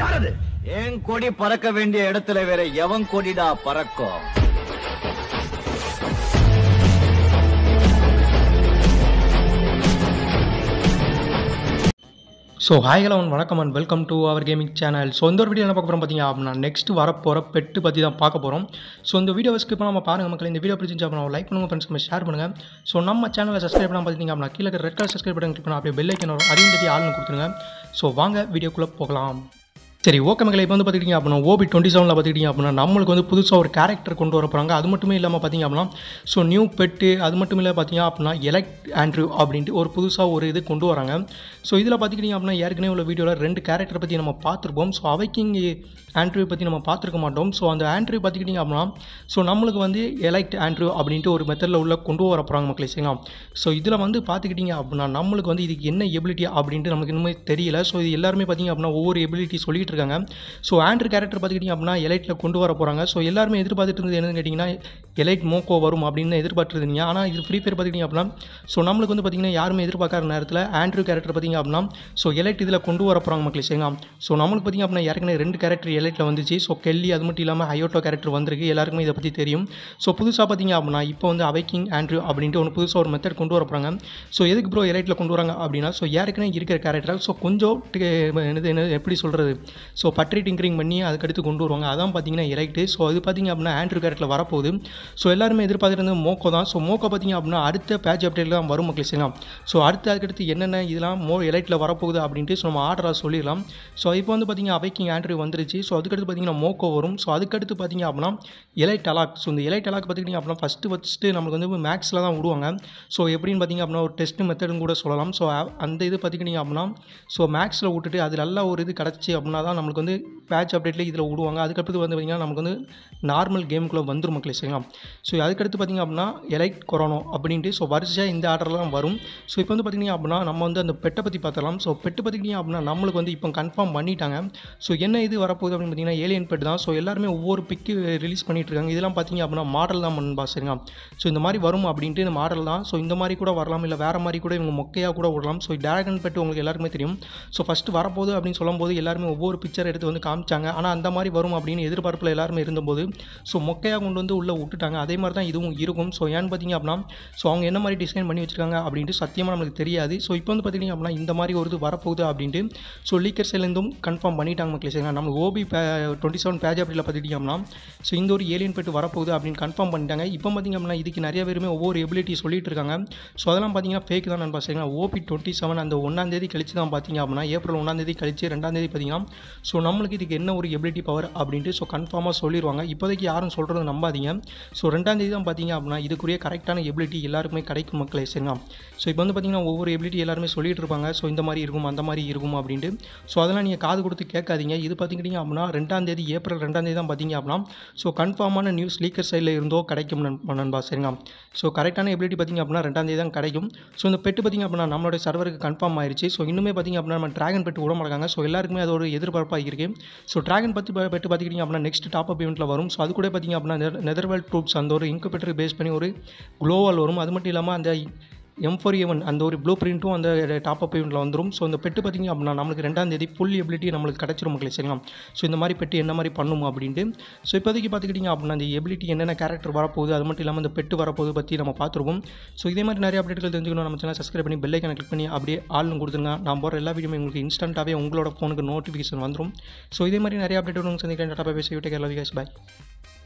யார் அது கொடி பறக்க வேண்டிய இடத்துல வேற எவன் கொடிடா பறக்கும் ஸோ ஹாய் ஹலோ வணக்கம் and welcome to our gaming channel so இந்த ஒரு வீடியோ என்ன பார்க்க போகிறோம் பார்த்தீங்க அப்படின்னா நெக்ஸ்ட் வரப்போகிற பெட்டு பற்றி தான் பார்க்க போகிறோம் ஸோ இந்த வீடியோ ஸ்கிப் நம்ம பாருங்கள் மக்கள் இந்த வீடியோ அப்போ அப்படின்னா லைக் பண்ணுங்கள் ஃப்ரெண்ட்ஸ்க்கு ஷேர் பண்ணுங்கள் ஸோ நம்ம சேனலை சப்ஸ்கிரைப் பண்ணால் பார்த்தீங்க அப்படின்னா கீழே ரெட் கலர் சப்ஸ்கிரைப் பண்ணி கிளிக் பண்ணால் அப்படியே பெல் ஐக்கன் வரும் அதையும் தட்டி ஆளுன்னு கொடுத்துருங்க ஸோ வாங்க வீடியோக்குள்ளே போகலாம் சரி ஓகே மகளை இப்போ வந்து பார்த்துக்கிட்டிங்க அப்படின்னா ஓபி டுவெண்ட்டி செவனில் பார்த்துக்கிட்டிங்க அப்படின்னா நம்மளுக்கு வந்து புதுசாக ஒரு கேரக்டர் கொண்டு வர போகிறாங்க அது மட்டுமே இல்லாமல் பார்த்திங்க அப்படின்னா ஸோ நியூ பெட்டு அது மட்டும் இல்லை பார்த்திங்க அப்படின்னா எலக்ட் ஆண்ட்ரூ அப்படின்ட்டு ஒரு புதுசாக ஒரு இது கொண்டு வராங்க ஸோ இதில் பார்த்துக்கிட்டிங்க அப்படின்னா ஏற்கனவே உள்ள வீடியோவில் ரெண்டு கேரக்டர் பற்றி நம்ம பார்த்துருப்போம் ஸோ அவைக்கிங் ஆண்ட்ரியூ பற்றி நம்ம பார்த்துருக்க மாட்டோம் ஸோ அந்த ஆண்ட்ரியூ பார்த்துக்கிட்டிங்க அப்படின்னா ஸோ நம்மளுக்கு வந்து எலக்ட் ஆண்ட்ரியூ அப்படின்ட்டு ஒரு மெத்தடில் உள்ள கொண்டு வர போகிறாங்க மக்களே சரிங்களா ஸோ இதில் வந்து பார்த்துக்கிட்டிங்க அப்படின்னா நம்மளுக்கு வந்து இதுக்கு என்ன எபிலிட்டி அப்படின்ட்டு நமக்கு இன்னுமே தெரியல ஸோ இது எல்லாருமே பார்த்திங்க அப்படின்னா ஒவ்வொரு எபிலிட்டி சொல்லிட்டு இருக்காங்க ஸோ ஆண்ட்ரு கேரக்டர் பார்த்துக்கிட்டிங்க அப்படின்னா எலைட்டில் கொண்டு வர போகிறாங்க ஸோ எல்லாருமே எதிர்பார்த்துட்டு இருந்தது என்னன்னு கேட்டிங்கன்னா எலைட் மோக்கோ வரும் அப்படின்னு எதிர்பார்த்துருந்தீங்க ஆனால் இது ஃப்ரீ ஃபயர் பார்த்துக்கிட்டிங்க அப்படின்னா ஸோ நம்மளுக்கு வந்து பார்த்திங்கன்னா யாருமே எதிர்பார்க்காத நேரத்தில் ஆண்ட்ரூ கேரக்டர் பார்த்திங்க அப்படின்னா ஸோ எலைட் இதில் கொண்டு வர போகிறாங்க மக்களே சரிங்களா ஸோ நம்மளுக்கு பார்த்திங்க அப்படின்னா ஏற்கனவே ரெண்டு கேரக்டர் எலைட்டில் வந்துச்சு ஸோ கெல்லி அது மட்டும் இல்லாமல் ஹையோட்டோ கேரக்டர் வந்திருக்கு எல்லாருக்குமே இதை பற்றி தெரியும் ஸோ புதுசாக பார்த்திங்க அப்படின்னா இப்போ வந்து அவைக்கிங் ஆண்ட்ரூ அப்படின்ட்டு ஒன்று புதுசாக ஒரு மெத்தட் கொண்டு வர போகிறாங்க ஸோ எதுக்கு ப்ரோ எலைட்டில் கொண்டு வராங்க அப்படின்னா ஸோ ஏற்கனவே இருக்கிற கேரக்டர் ஸோ கொஞ்சம் என்னது என்ன எப்படி சொல்கிறது ஸோ பட்ரி டிங்கரிங் பண்ணி அதுக்கடுத்து கொண்டு வருவாங்க அதான் பார்த்தீங்கன்னா எலைட்டு ஸோ அது பார்த்தீங்க அப்படின்னா ஆண்ட்ரூ கேரட்டில் வரப்போகுது ஸோ எல்லாருமே எதிர்பார்த்துட்டு மோக்கோ தான் ஸோ மோக்கோ பார்த்தீங்க அப்படின்னா அடுத்த பேட்ச் அப்டேட்டில் தான் வரும் மக்கள் செய்யலாம் ஸோ அடுத்து அதுக்கடுத்து என்னென்ன இதெல்லாம் மோ எலைட்டில் வரப்போகுது அப்படின்ட்டு ஸோ நம்ம ஆர்டராக சொல்லிடலாம் ஸோ இப்போ வந்து பார்த்தீங்கன்னா அவைக்கிங் ஆண்ட்ரூ வந்துருச்சு ஸோ அதுக்கடுத்து பார்த்திங்கன்னா மோக்கோ வரும் ஸோ அதுக்கடுத்து பார்த்தீங்க அப்படின்னா எலைட் அலாக் ஸோ இந்த எலைட் அலாக் பார்த்துக்கிட்டிங்க அப்படின்னா ஃபஸ்ட்டு ஃபஸ்ட்டு நமக்கு வந்து மேக்ஸில் தான் விடுவாங்க ஸோ எப்படின்னு பார்த்தீங்க அப்படின்னா ஒரு டெஸ்ட் மெத்தடும் கூட சொல்லலாம் ஸோ அந்த இது பார்த்துக்கிட்டிங்க அப்படின்னா ஸோ மேக்ஸில் விட்டுட்டு அது நல்ல ஒரு இது கிடச்சி அப்படின்னா தான் நம்மளுக்கு வந்து பேட்ச் அப்டேட்டில் இதில் விடுவாங்க அதுக்கடுத்து வந்து பார்த்திங்கன்னா நமக்கு வந்து நார்மல் கேமுக்குள்ளே வந்துடும் மக்களே சரிங்களா ஸோ அதுக்கடுத்து பார்த்திங்க அப்படின்னா எலைட் கொரோனோ அப்படின்ட்டு ஸோ வரிசையாக இந்த ஆர்டர்லாம் வரும் ஸோ இப்போ வந்து பார்த்திங்க அப்படின்னா நம்ம வந்து அந்த பெட்டை பற்றி பார்த்துக்கலாம் ஸோ பெட்டு பார்த்திங்க அப்படின்னா நம்மளுக்கு வந்து இப்போ கன்ஃபார்ம் பண்ணிட்டாங்க ஸோ என்ன இது வரப்போகுது அப்படின்னு பார்த்திங்கன்னா ஏலியன் பெட் தான் ஸோ எல்லாருமே ஒவ்வொரு பிக்கு ரிலீஸ் பண்ணிட்டுருக்காங்க இருக்காங்க இதெல்லாம் பார்த்திங்க அப்படின்னா மாடல் தான் பண்ணுபா சரிங்களா ஸோ இந்த மாதிரி வரும் அப்படின்ட்டு இந்த மாடல் தான் ஸோ இந்த மாதிரி கூட வரலாம் இல்லை வேறு மாதிரி கூட இவங்க மொக்கையாக கூட விடலாம் ஸோ டேரகன் பெட்டு உங்களுக்கு எல்லாருக்குமே தெரியும் ஸோ ஃபஸ்ட்டு வரப்போகுது அப்படின்னு சொல்லும்போது எல்லாருமே ஒவ்வொரு பிக்சர் எடுத்து வந்து காமிச்சாங்க ஆனால் அந்த மாதிரி வரும் அப்படின்னு எதிர்பார்ப்பில் எல்லாருமே இருந்தபோது ஸோ மொக்கையாக கொண்டு வந்து உள்ளே விட்டுட்டாங்க அதே மாதிரி தான் இதுவும் இருக்கும் ஸோ ஏன்னு பார்த்தீங்க அப்படின்னா ஸோ அவங்க என்ன மாதிரி டிசைன் பண்ணி வச்சிருக்காங்க அப்படின்ட்டு சத்தியமாக நம்மளுக்கு தெரியாது ஸோ இப்போ வந்து பார்த்தீங்க அப்படின்னா இந்த மாதிரி ஒரு இது வரப்போகுது அப்படின்ட்டு ஸோ லீக்கர் சைலேருந்தும் கன்ஃபார்ம் பண்ணிட்டாங்க மக்கள் சரிங்களா நம்ம ஓபி டுவெண்ட்டி செவன் பேஜ் அப்படியில் பார்த்துக்கிட்டீங்க அப்படின்னா ஸோ இந்த ஒரு ஏலியன் பெட்டு வரப்போகுது அப்படின்னு கன்ஃபார்ம் பண்ணிட்டாங்க இப்போ பார்த்திங்க அப்படின்னா இதுக்கு நிறைய பேருமே ஒவ்வொரு எபிலிட்டி சொல்லிட்டு இருக்காங்க ஸோ அதெல்லாம் பார்த்தீங்கன்னா ஃபேக் தான் நண்பா பார்த்தீங்கன்னா ஓபி டுவெண்ட்டி செவன் அந்த ஒன்றாந்தேதி கழிச்சு தான் பார்த்தீங்க அப்படின்னா ஏப்ரல் ஒன்றாந்தேதி கழிச்சு ரெண்டாந்தேதி பார்த்தீங்கன்னா ஸோ நம்மளுக்கு இதுக்கு என்ன ஒரு எபிலிட்டி பவர் அப்படின்ட்டு ஸோ கன்ஃபார்மாக சொல்லிடுவாங்க இப்போதைக்கு யாரும் சொல்கிறது நம்பாதீங்க ஸோ ரெண்டாந்தேதி தான் பார்த்தீங்க அப்படின்னா இதுக்குரிய கரெக்டான எபிலிட்டி எல்லாருக்குமே கிடைக்கும் மக்களை சரிங்க ஸோ இப்போ வந்து பார்த்தீங்கன்னா ஒவ்வொரு எபிலிட்டி எல்லாருமே சொல்லிட்டு இருப்பாங்க ஸோ இந்த மாதிரி இருக்கும் அந்த மாதிரி இருக்கும் அப்படின்ட்டு ஸோ அதெல்லாம் நீங்கள் காது கொடுத்து கேட்காதீங்க இது பார்த்துக்கிட்டிங்க அப்படின்னா ரெண்டாந்தேதி ஏப்ரல் ரெண்டாந்தேதி தான் பார்த்தீங்க அப்படின்னா ஸோ கன்ஃபார்மான நியூஸ் லீக்கர் சைடில் இருந்தோ கிடைக்கும் நண்பா சரிங்க ஸோ கரெக்டான எபிலிட்டி பார்த்திங்க அப்படின்னா தேதி தான் கிடைக்கும் ஸோ இந்த பெட்டு பார்த்திங்க அப்படின்னா நம்மளுடைய சர்வருக்கு கன்ஃபார்ம் ஆயிடுச்சு ஸோ இன்னுமே பார்த்திங்க அப்படின்னா நம்ம ட்ராகன் பெட்டு விட மாட்டாங்க ஸோ எல்லாருக்குமே அது ஒரு டாப் ஆகியிருக்கு ஸோ ட்ராகன் பற்றி பற்றி பார்த்துக்கிட்டிங்க அப்படின்னா நெக்ஸ்ட் டாப் அப் இவெண்ட்டில் வரும் ஸோ அது கூட பார்த்திங்க அப்படின்னா நெதர்வேல் ட்ரூப்ஸ் அந்த ஒரு இன்குபேட்டர் பேஸ் பண்ணி ஒரு குளோவால் வரும் அது மட்டும் இல்லாமல் அந்த எம் ஃபோர் எவன் அந்த ஒரு ப்ளூ பிரிண்ட்டும் அந்த டாப் அப் ஈவெண்ட்டில் வந்துடும் ஸோ இந்த பெட்டு பார்த்திங்க அப்படின்னா நம்மளுக்கு ரெண்டாம் தேதி ஃபுல் எபிலிட்டி நம்மளுக்கு கிடச்சிரும் மக்களே சரிங்களா ஸோ இந்த மாதிரி பெட்டு என்ன மாதிரி பண்ணுமோ அப்படின்ட்டு ஸோ இப்போதைக்கு பார்த்துக்கிட்டிங்க அப்படின்னா அந்த எபிலிட்டி என்னென்ன கேரக்டர் வரப்போகுது அது மட்டும் இல்லாமல் அந்த பெட்டு வரப்போகுது பற்றி நம்ம பார்த்துருவோம் ஸோ இதே மாதிரி நிறைய அப்டேட்டுகள் தெரிஞ்சுக்கணும் நம்ம சேனல் சப்ஸ்கிரைப் பண்ணி பெல்லைக்கான கிளிக் பண்ணி அப்படியே ஆளும் கொடுத்துருங்க நான் போகிற எல்லா வீடியோ உங்களுக்கு இன்ஸ்டன்ட்டாகவே உங்களோட ஃபோனுக்கு நோட்டிஃபிகேஷன் வந்துடும் ஸோ இதே மாதிரி நிறைய அப்டேட் உங்களுக்கு சந்திக்கிறேன் டாட்டா பேசி விட்டு கேரளா பாய்